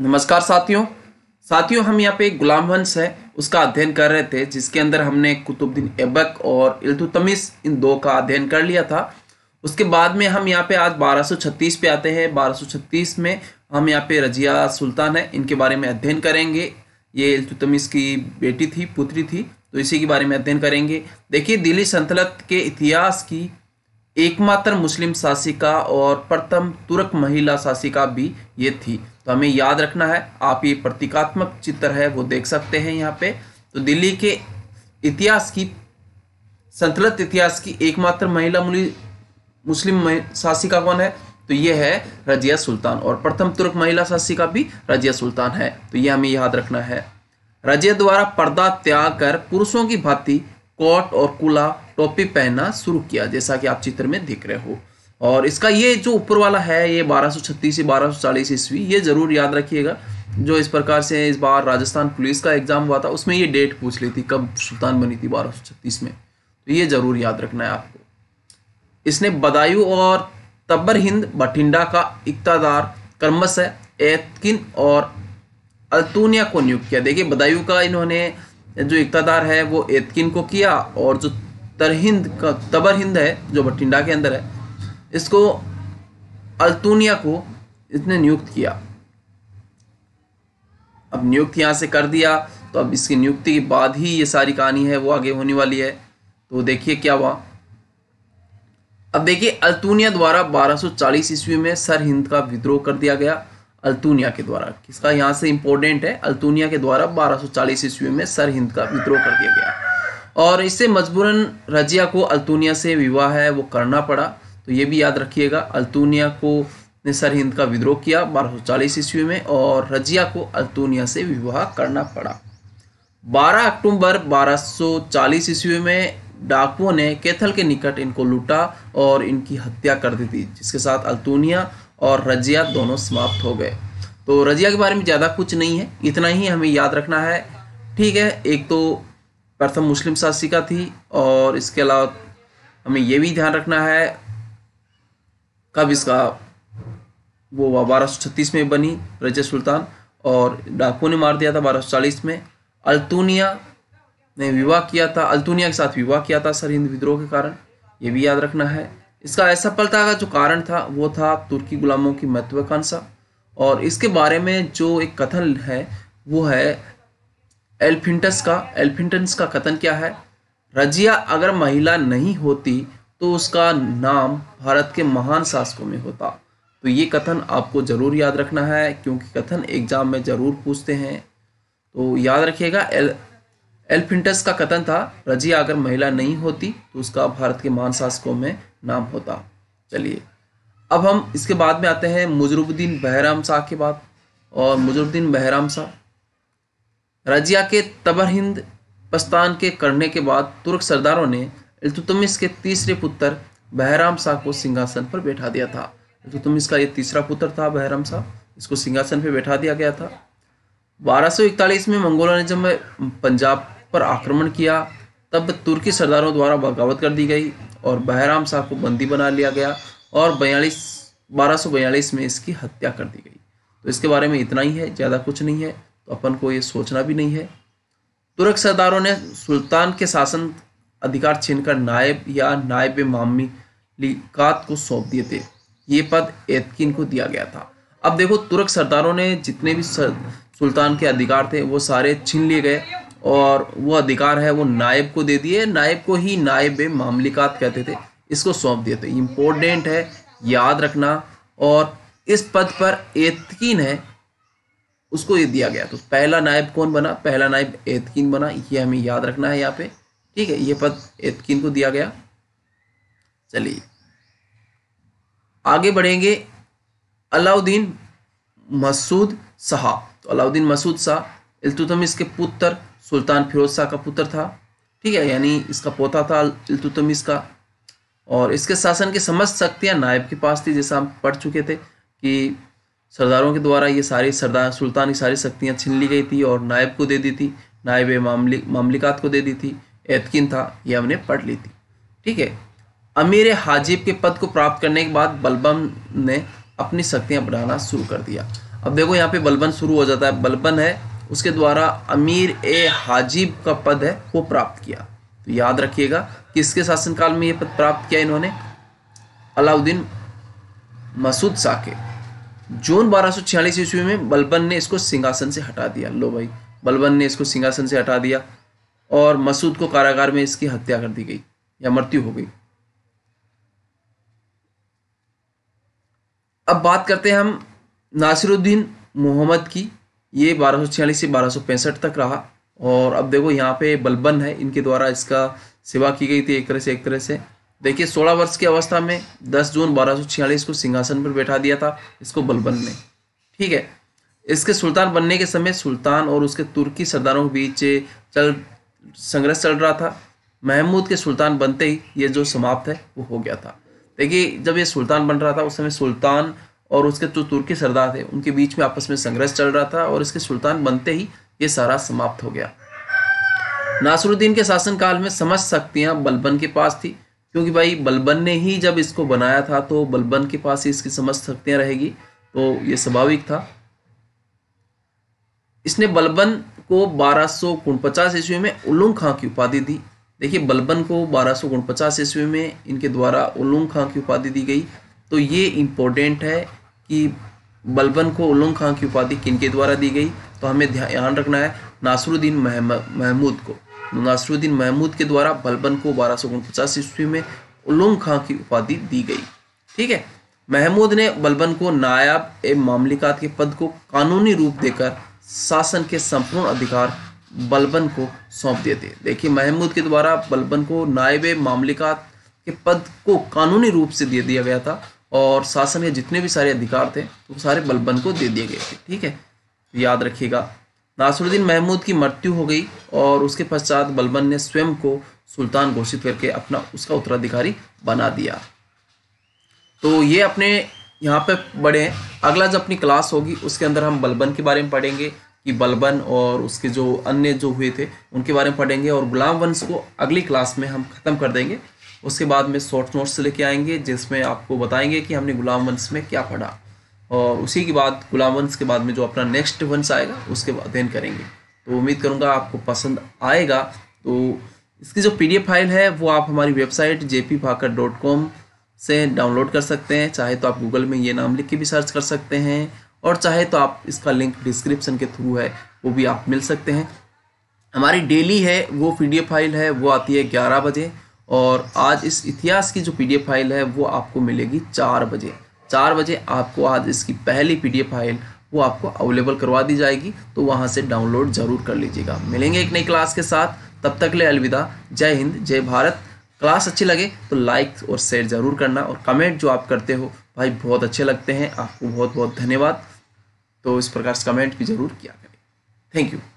नमस्कार साथियों साथियों हम यहाँ पे गुलाम वंश है उसका अध्ययन कर रहे थे जिसके अंदर हमने कुतुबुद्दीन ऐबक और इल्तुतमिस इन दो का अध्ययन कर लिया था उसके बाद में हम यहाँ पे आज 1236 पे आते हैं 1236 में हम यहाँ पे रजिया सुल्तान है इनके बारे में अध्ययन करेंगे ये इल्तुतमिस की बेटी थी पुत्री थी तो इसी के बारे में अध्ययन करेंगे देखिए दिल्ली सल्तनत के इतिहास की एकमात्र मुस्लिम शासिका और प्रथम तुर्क महिला शासिका भी ये थी तो हमें याद रखना है आप ये प्रतीकात्मक चित्र है वो देख सकते हैं यहाँ पे तो दिल्ली के इतिहास की संतुलित इतिहास की एकमात्र महिला मुस्लिम शासिका कौन है तो ये है रजिया सुल्तान और प्रथम तुर्क महिला शासिका भी रजिया सुल्तान है तो ये हमें याद रखना है रजिया द्वारा पर्दा त्याग कर पुरुषों की भांति कोट और कूला टोपी पहनना शुरू किया जैसा कि आप चित्र में देख रहे हो और इसका ये जो ऊपर वाला है ये 1236 से 1240 ईस्वी ये ज़रूर याद रखिएगा जो इस प्रकार से इस बार राजस्थान पुलिस का एग्ज़ाम हुआ था उसमें ये डेट पूछ ली थी कब सुल्तान बनी थी 1236 में तो ये ज़रूर याद रखना है आपको इसने बदायूं और तब्बर हिंद बठिंडा का इकतदार क्रमश एतकिन और अल्तूनिया को नियुक्त किया देखिए बदायूं का इन्होंने जो इकतादार है वो एतकिन को किया और जो तरहिंद का तबर हिंद है जो बठिंडा के अंदर है इसको अल्तूनिया को इसने नियुक्त किया अब नियुक्त यहाँ से कर दिया तो अब इसकी नियुक्ति के बाद ही ये सारी कहानी है वो आगे होने वाली है तो देखिए क्या हुआ अब देखिए अल्तूनिया द्वारा 1240 ईस्वी में सर हिंद का विद्रोह कर दिया गया अल्तूनिया के द्वारा किसका यहाँ से इम्पोर्टेंट है अल्तूनिया के द्वारा 1240 सौ ईस्वी में सर हिंद का विद्रोह कर दिया गया और इससे मजबूरन रजिया को अल्तूनिया से विवाह है वो करना पड़ा तो ये भी याद रखिएगा अल्तूनिया को ने सर हिंद का विद्रोह किया 1240 ईस्वी में और रजिया को अल्तूनिया से विवाह करना पड़ा 12 अक्टूबर 1240 ईस्वी में डाकुओं ने कैथल के निकट इनको लूटा और इनकी हत्या कर दी थी जिसके साथ अल्तूनिया और रजिया दोनों समाप्त हो गए तो रजिया के बारे में ज़्यादा कुछ नहीं है इतना ही हमें याद रखना है ठीक है एक तो प्रथम मुस्लिम शासिका थी और इसके अलावा हमें यह भी ध्यान रखना है कब इसका वो बारह सौ छत्तीस में बनी रजिया सुल्तान और डाकू ने मार दिया था बारह सौ चालीस में अल्तूनिया ने विवाह किया था अल्तूनिया के साथ विवाह किया था सर हिंद विद्रोह के कारण ये भी याद रखना है इसका असफलता का जो कारण था वो था तुर्की गुलामों की महत्वाकांक्षा और इसके बारे में जो एक कथन है वो है एल्फिंटस का एल्फिंटस का कथन क्या है रजिया अगर महिला नहीं होती तो उसका नाम भारत के महान शासकों में होता तो ये कथन आपको ज़रूर याद रखना है क्योंकि कथन एग्जाम में ज़रूर पूछते हैं तो याद रखिएगा एल एल्फिंटस का कथन था रजिया अगर महिला नहीं होती तो उसका भारत के महान शासकों में नाम होता चलिए अब हम इसके बाद में आते हैं मुजरुद्दीन बहराम शाह के बाद और मुजरुद्दीन बहराम शाह रजिया के तबर हिंद पस्तान के करने के बाद तुर्क सरदारों ने इल्तुतमिस के तीसरे पुत्र बहराम शाह को सिंहासन पर बैठा दिया था इल्तुतमिस का ये तीसरा पुत्र था बहराम शाह इसको सिंहासन पर बैठा दिया गया था 1241 में मंगोलों ने जब पंजाब पर आक्रमण किया तब तुर्की सरदारों द्वारा बगावत कर दी गई और बहराम शाह को बंदी बना लिया गया और बयालीस बारह में इसकी हत्या कर दी गई तो इसके बारे में इतना ही है ज़्यादा कुछ नहीं है तो अपन को ये सोचना भी नहीं है तुर्क सरदारों ने सुल्तान के शासन अधिकार छीनकर नायब या नायब मामलिकात को सौंप दिए थे ये पद एतकिन को दिया गया था अब देखो तुर्क सरदारों ने जितने भी सर, सुल्तान के अधिकार थे वो सारे छीन लिए गए और वो अधिकार है वो नायब को दे दिए नायब को ही नायब मामलिकात कहते थे इसको सौंप दिए थे तो इम्पोर्टेंट है याद रखना और इस पद पर एतकीन है उसको ये दिया गया तो पहला नायब कौन बना पहला नायब एतकीन बना ये हमें याद रखना है यहाँ पे ठीक है ये पद एतकीन को दिया गया चलिए आगे बढ़ेंगे अलाउद्दीन मसूद शाह तो अलाउद्दीन मसूद शाह इल्तुतमिस के पुत्र सुल्तान फिरोज शाह का पुत्र था ठीक है यानी इसका पोता था इल्तुतमिस का और इसके शासन की समस्त शक्तियाँ नायब के पास थी जैसा हम पढ़ चुके थे कि सरदारों के द्वारा ये सारी सरदार सुल्तान की सारी शक्तियाँ छीन ली गई थी और नायब को दे दी थी नायब मामलिक मामलिकात को दे दी थी एतकिन था ये हमने पढ़ ली थी ठीक है अमीर हाजिब के पद को प्राप्त करने के बाद बलबन ने अपनी शक्तियाँ बढ़ाना शुरू कर दिया अब देखो यहाँ पे बलबन शुरू हो जाता है बलबन है उसके द्वारा अमीर ए हाजिब का पद है वो प्राप्त किया तो याद रखिएगा किसके शासनकाल में ये पद प्राप्त किया इन्होंने अलाउद्दीन मसूद साके जून बारह सौ छियालीस ईस्वी में बलबन ने इसको सिंहासन से हटा दिया लो भाई बलबन ने इसको सिंहासन से हटा दिया और मसूद को कारागार में इसकी हत्या कर दी गई या मृत्यु हो गई अब बात करते हैं हम नासिरुद्दीन मोहम्मद की ये बारह से बारह तक रहा और अब देखो यहाँ पे बलबन है इनके द्वारा इसका सेवा की गई थी एक तरह से एक तरह से देखिए 16 वर्ष की अवस्था में 10 जून बारह को सिंहासन पर बैठा दिया था इसको बलबन ने ठीक है इसके सुल्तान बनने के समय सुल्तान और उसके तुर्की सरदारों के बीच चल संघर्ष चल रहा था महमूद के सुल्तान बनते ही ये जो समाप्त है वो हो गया था देखिए जब ये सुल्तान बन रहा था उस समय सुल्तान और उसके जो तुर्की सरदार थे उनके बीच में आपस में संघर्ष चल रहा था और इसके सुल्तान बनते ही ये सारा समाप्त हो गया नासरुद्दीन के शासनकाल में समझ शक्तियाँ बलबन के पास थी क्योंकि भाई बलबन ने ही जब इसको बनाया था तो बलबन के पास ही इसकी समझ शक्तियाँ रहेगी तो ये स्वाभाविक था इसने बलबन को बारह सौ ईस्वी में उलूंग खां की उपाधि दी देखिए बलबन को बारह सौ ईस्वी में इनके द्वारा उलूंग खां की उपाधि दी गई तो ये इम्पोर्टेंट है कि बलबन को उलंग खां की उपाधि किनके द्वारा दी गई तो हमें ध्यान रखना है नासरुद्दीन महमूद को नासरुद्दीन महमूद के द्वारा बलबन को बारह सौ उनपचास ईस्वी में उलंग खां की उपाधि दी गई ठीक है महमूद ने बलबन को नायाब ए मामलिकात के पद को कानूनी रूप देकर शासन के संपूर्ण अधिकार बलबन को सौंप दिए थे देखिए महमूद के द्वारा बलबन को नायब मामलिकात के पद को कानूनी रूप से दे दिया गया था और शासन के जितने भी सारे अधिकार थे वो सारे बलबन को दे दिए गए थे ठीक है तो याद रखिएगा नासरुद्दीन महमूद की मृत्यु हो गई और उसके पश्चात बलबन ने स्वयं को सुल्तान घोषित करके अपना उसका उत्तराधिकारी बना दिया तो ये अपने यहाँ पे बढ़े अगला जो अपनी क्लास होगी उसके अंदर हम बलबन के बारे में पढ़ेंगे कि बलबन और उसके जो अन्य जो हुए थे उनके बारे में पढ़ेंगे और गुलाम वंश को अगली क्लास में हम ख़त्म कर देंगे उसके बाद में शॉर्ट नोट्स लेके आएंगे जिसमें आपको बताएंगे कि हमने गुलाम वंश में क्या पढ़ा और उसी के बाद गुलाम वंश के बाद में जो अपना नेक्स्ट वंश आएगा उसके बाद अध्ययन करेंगे तो उम्मीद करूँगा आपको पसंद आएगा तो इसकी जो पी फाइल है वो आप हमारी वेबसाइट जे से डाउनलोड कर सकते हैं चाहे तो आप गूगल में ये नाम लिख के भी सर्च कर सकते हैं और चाहे तो आप इसका लिंक डिस्क्रिप्शन के थ्रू है वो भी आप मिल सकते हैं हमारी डेली है वो पी फाइल है वो आती है ग्यारह बजे और आज इस इतिहास की जो पीडीएफ फाइल है वो आपको मिलेगी चार बजे चार बजे आपको आज इसकी पहली पीडीएफ फाइल वो आपको अवेलेबल करवा दी जाएगी तो वहाँ से डाउनलोड ज़रूर कर लीजिएगा मिलेंगे एक नई क्लास के साथ तब तक ले अलविदा जय हिंद जय भारत क्लास अच्छी लगे तो लाइक और शेयर ज़रूर करना और कमेंट जो आप करते हो भाई बहुत अच्छे लगते हैं आपको बहुत बहुत धन्यवाद तो इस प्रकार से कमेंट भी ज़रूर किया करें थैंक यू